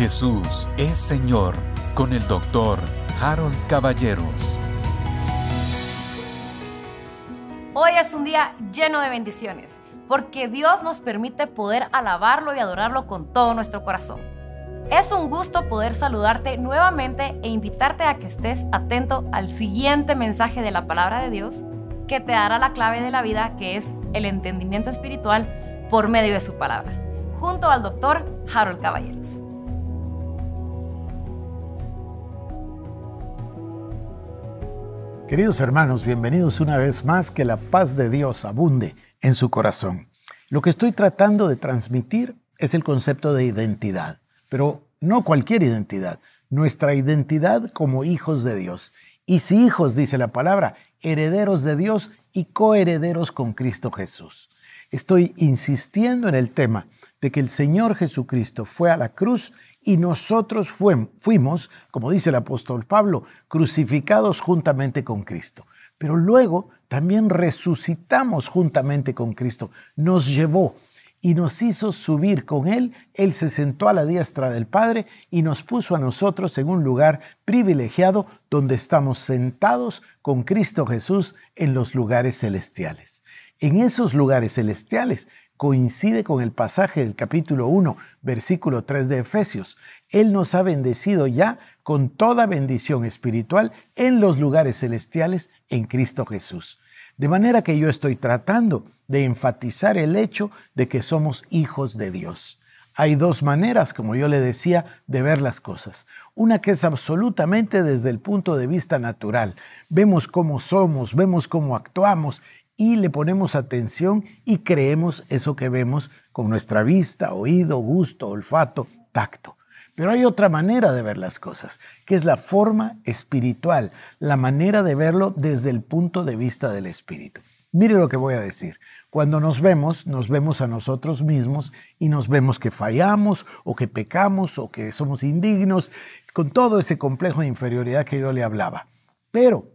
Jesús es Señor con el Dr. Harold Caballeros. Hoy es un día lleno de bendiciones porque Dios nos permite poder alabarlo y adorarlo con todo nuestro corazón. Es un gusto poder saludarte nuevamente e invitarte a que estés atento al siguiente mensaje de la palabra de Dios que te dará la clave de la vida que es el entendimiento espiritual por medio de su palabra, junto al doctor Harold Caballeros. Queridos hermanos, bienvenidos una vez más, que la paz de Dios abunde en su corazón. Lo que estoy tratando de transmitir es el concepto de identidad, pero no cualquier identidad, nuestra identidad como hijos de Dios. Y si hijos, dice la palabra, herederos de Dios y coherederos con Cristo Jesús. Estoy insistiendo en el tema de que el Señor Jesucristo fue a la cruz y nosotros fuimos, como dice el apóstol Pablo, crucificados juntamente con Cristo. Pero luego también resucitamos juntamente con Cristo. Nos llevó y nos hizo subir con Él. Él se sentó a la diestra del Padre y nos puso a nosotros en un lugar privilegiado donde estamos sentados con Cristo Jesús en los lugares celestiales en esos lugares celestiales coincide con el pasaje del capítulo 1, versículo 3 de Efesios. Él nos ha bendecido ya con toda bendición espiritual en los lugares celestiales en Cristo Jesús. De manera que yo estoy tratando de enfatizar el hecho de que somos hijos de Dios. Hay dos maneras, como yo le decía, de ver las cosas. Una que es absolutamente desde el punto de vista natural. Vemos cómo somos, vemos cómo actuamos y le ponemos atención y creemos eso que vemos con nuestra vista, oído, gusto, olfato, tacto. Pero hay otra manera de ver las cosas, que es la forma espiritual, la manera de verlo desde el punto de vista del espíritu. Mire lo que voy a decir. Cuando nos vemos, nos vemos a nosotros mismos y nos vemos que fallamos o que pecamos o que somos indignos, con todo ese complejo de inferioridad que yo le hablaba. Pero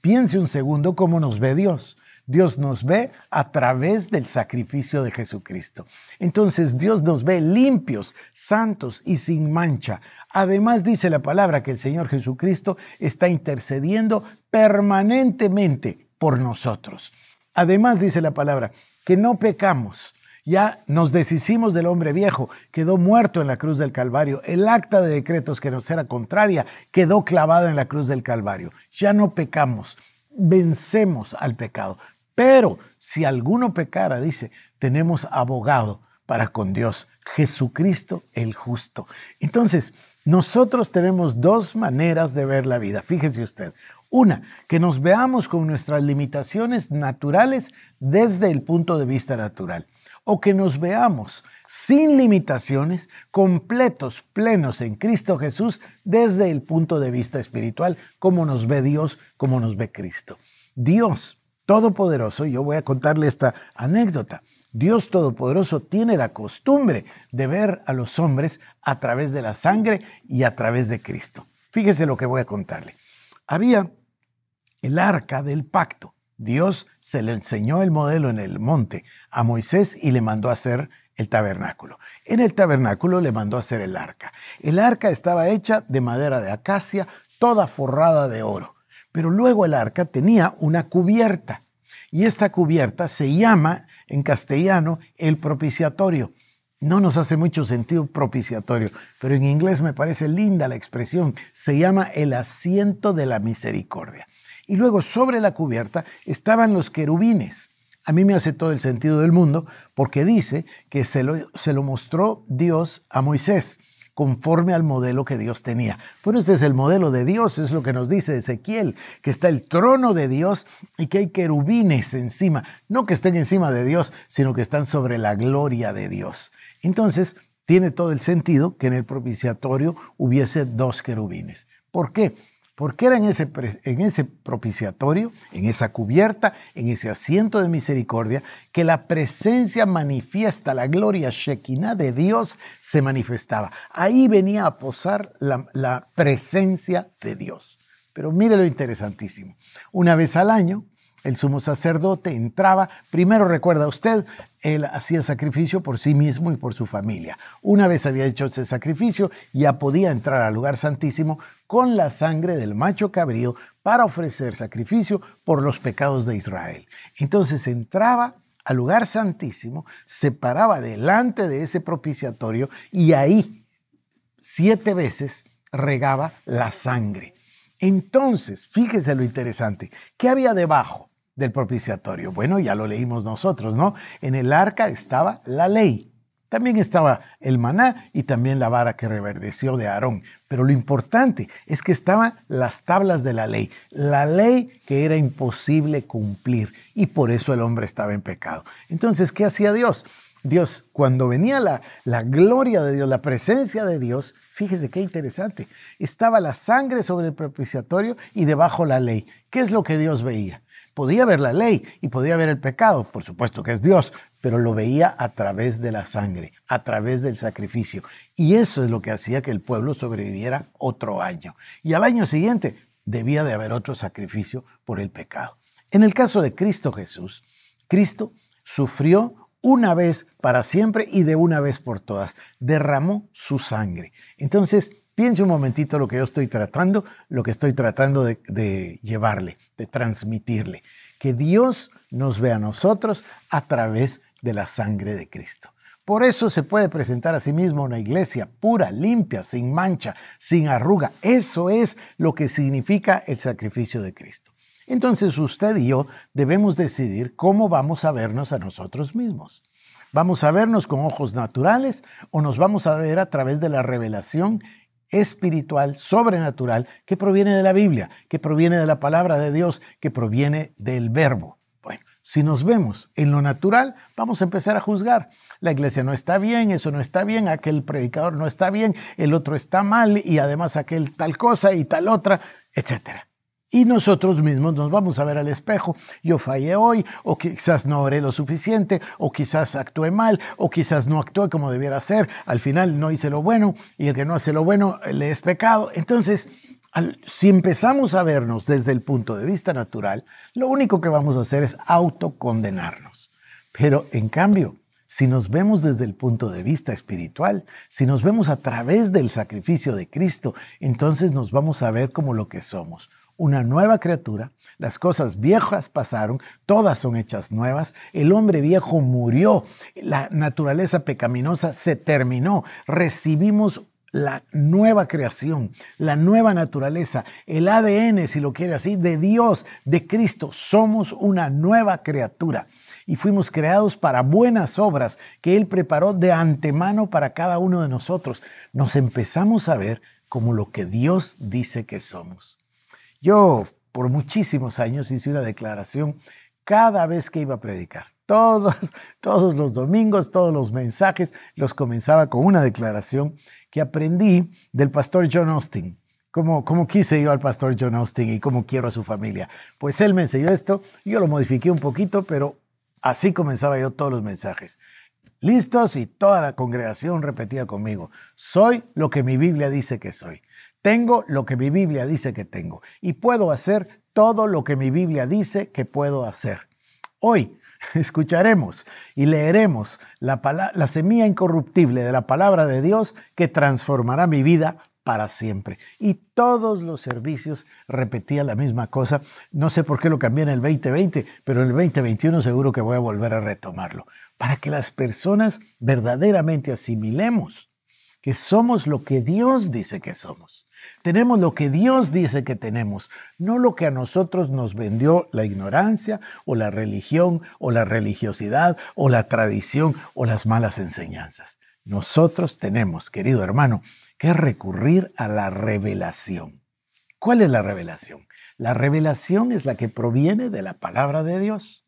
piense un segundo cómo nos ve Dios. Dios nos ve a través del sacrificio de Jesucristo. Entonces Dios nos ve limpios, santos y sin mancha. Además dice la palabra que el Señor Jesucristo está intercediendo permanentemente por nosotros. Además dice la palabra que no pecamos. Ya nos deshicimos del hombre viejo, quedó muerto en la cruz del Calvario. El acta de decretos que nos era contraria quedó clavada en la cruz del Calvario. Ya no pecamos, vencemos al pecado. Pero si alguno pecara, dice, tenemos abogado para con Dios, Jesucristo el justo. Entonces, nosotros tenemos dos maneras de ver la vida. Fíjese usted. Una, que nos veamos con nuestras limitaciones naturales desde el punto de vista natural. O que nos veamos sin limitaciones, completos, plenos en Cristo Jesús desde el punto de vista espiritual, como nos ve Dios, como nos ve Cristo. Dios Todopoderoso, yo voy a contarle esta anécdota. Dios Todopoderoso tiene la costumbre de ver a los hombres a través de la sangre y a través de Cristo. Fíjese lo que voy a contarle. Había el arca del pacto. Dios se le enseñó el modelo en el monte a Moisés y le mandó a hacer el tabernáculo. En el tabernáculo le mandó a hacer el arca. El arca estaba hecha de madera de acacia, toda forrada de oro. Pero luego el arca tenía una cubierta y esta cubierta se llama en castellano el propiciatorio. No nos hace mucho sentido propiciatorio, pero en inglés me parece linda la expresión. Se llama el asiento de la misericordia. Y luego sobre la cubierta estaban los querubines. A mí me hace todo el sentido del mundo porque dice que se lo, se lo mostró Dios a Moisés conforme al modelo que Dios tenía. Bueno, este es el modelo de Dios, es lo que nos dice Ezequiel, que está el trono de Dios y que hay querubines encima, no que estén encima de Dios, sino que están sobre la gloria de Dios. Entonces, tiene todo el sentido que en el propiciatorio hubiese dos querubines. ¿Por qué? Porque era en ese, propiciatorio, en esa cubierta, en ese asiento de misericordia, que la presencia manifiesta, la gloria Shekinah de Dios se manifestaba. Ahí venía a posar la, la presencia de Dios. Pero mire lo interesantísimo. Una vez al año, el sumo sacerdote entraba, primero recuerda usted, él hacía sacrificio por sí mismo y por su familia. Una vez había hecho ese sacrificio, ya podía entrar al lugar santísimo con la sangre del macho cabrío para ofrecer sacrificio por los pecados de Israel. Entonces entraba al lugar santísimo, se paraba delante de ese propiciatorio y ahí siete veces regaba la sangre. Entonces, fíjese lo interesante, ¿qué había debajo? del propiciatorio. Bueno, ya lo leímos nosotros, ¿no? En el arca estaba la ley. También estaba el maná y también la vara que reverdeció de Aarón. Pero lo importante es que estaban las tablas de la ley, la ley que era imposible cumplir y por eso el hombre estaba en pecado. Entonces, ¿qué hacía Dios? Dios, cuando venía la, la gloria de Dios, la presencia de Dios, Fíjese qué interesante. Estaba la sangre sobre el propiciatorio y debajo la ley. ¿Qué es lo que Dios veía? Podía ver la ley y podía ver el pecado, por supuesto que es Dios, pero lo veía a través de la sangre, a través del sacrificio. Y eso es lo que hacía que el pueblo sobreviviera otro año. Y al año siguiente debía de haber otro sacrificio por el pecado. En el caso de Cristo Jesús, Cristo sufrió una vez para siempre y de una vez por todas. Derramó su sangre. Entonces, Piense un momentito lo que yo estoy tratando, lo que estoy tratando de, llevarle, de transmitirle. Que Dios nos ve a nosotros a través de la sangre de Cristo. Por eso se puede presentar a sí mismo una iglesia pura, limpia, sin mancha, sin arruga. Eso es lo que significa el sacrificio de Cristo. Entonces usted y yo debemos decidir cómo vamos a vernos a nosotros mismos. ¿Vamos a vernos con ojos naturales o nos vamos a ver a través de la revelación espiritual, sobrenatural, que proviene de la Biblia, que proviene de la palabra de Dios, que proviene del verbo. Bueno, si nos vemos en lo natural, vamos a empezar a juzgar. La iglesia no está bien, eso no está bien, aquel predicador no está bien, el otro está mal y además aquel tal cosa y tal otra, etcétera y nosotros mismos nos vamos a ver al espejo. Yo fallé hoy, o quizás no oré lo suficiente, o quizás actué mal, o quizás no actué como debiera ser. Al final no hice lo bueno y el que no hace lo bueno le es pecado. Entonces, si empezamos a vernos desde el punto de vista natural, lo único que vamos a hacer es autocondenarnos. Pero en cambio, si nos vemos desde el punto de vista espiritual, si nos vemos a través del sacrificio de Cristo, entonces nos vamos a ver como lo que somos, una nueva criatura, las cosas viejas pasaron, todas son hechas nuevas, el hombre viejo murió, la naturaleza pecaminosa se terminó, recibimos la nueva creación, la nueva naturaleza, el ADN, si lo quiere así, de Dios, de Cristo, somos una nueva criatura y fuimos creados para buenas obras que Él preparó de antemano para cada uno de nosotros. Nos empezamos a ver como lo que Dios dice que somos. Yo por muchísimos años hice una declaración cada vez que iba a predicar. Todos, todos los domingos, todos los mensajes, los comenzaba con una declaración que aprendí del pastor John Austin. ¿Cómo, ¿Cómo, quise yo al pastor John Austin y cómo quiero a su familia? Pues él me enseñó esto, yo lo modifiqué un poquito, pero así comenzaba yo todos los mensajes. Listos y toda la congregación repetía conmigo, soy lo que mi Biblia dice que soy. Tengo lo que mi Biblia dice que tengo y puedo hacer todo lo que mi Biblia dice que puedo hacer. Hoy escucharemos y leeremos la, semilla incorruptible de la palabra de Dios que transformará mi vida para siempre. Y todos los servicios repetían la misma cosa. No sé por qué lo cambié en el 2020, pero en el 2021 seguro que voy a volver a retomarlo. Para que las personas verdaderamente asimilemos que somos lo que Dios dice que somos. Tenemos lo que Dios dice que tenemos, no lo que a nosotros nos vendió la ignorancia o la religión o la religiosidad o la tradición o las malas enseñanzas. Nosotros tenemos, querido hermano, que recurrir a la revelación. ¿Cuál es la revelación? La revelación es la que proviene de la palabra de Dios.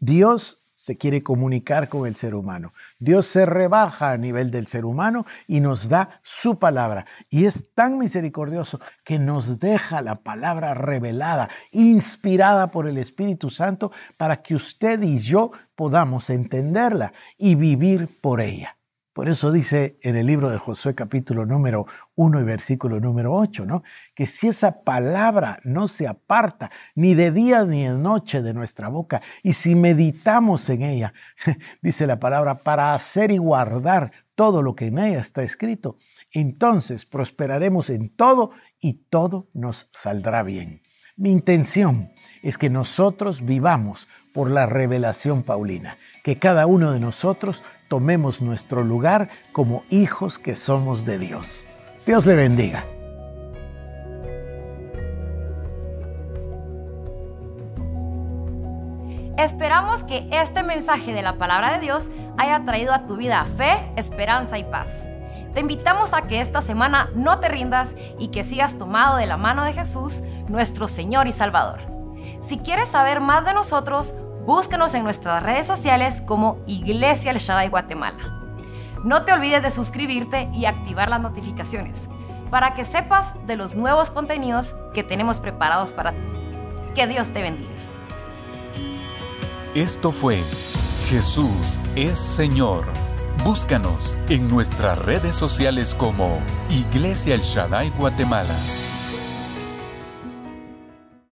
Dios se quiere comunicar con el ser humano. Dios se rebaja a nivel del ser humano y nos da su palabra. Y es tan misericordioso que nos deja la palabra revelada, inspirada por el Espíritu Santo, para que usted y yo podamos entenderla y vivir por ella. Por eso dice en el libro de Josué capítulo número 1 y versículo número 8, ¿no? Que si esa palabra no se aparta ni de día ni de noche de nuestra boca, y si meditamos en ella, dice la palabra, para hacer y guardar todo lo que en ella está escrito, entonces prosperaremos en todo y todo nos saldrá bien. Mi intención es que nosotros vivamos por la revelación paulina, que cada uno de nosotros tomemos nuestro lugar como hijos que somos de Dios. Dios le bendiga. Esperamos que este mensaje de la palabra de Dios haya traído a tu vida fe, esperanza y paz. Te invitamos a que esta semana no te rindas y que sigas tomado de la mano de Jesús, nuestro Señor y Salvador. Si quieres saber más de nosotros, Búscanos en nuestras redes sociales como Iglesia El Shaddai Guatemala. No te olvides de suscribirte y activar las notificaciones para que sepas de los nuevos contenidos que tenemos preparados para ti. Que Dios te bendiga. Esto fue Jesús es Señor. Búscanos en nuestras redes sociales como Iglesia El Shaddai Guatemala.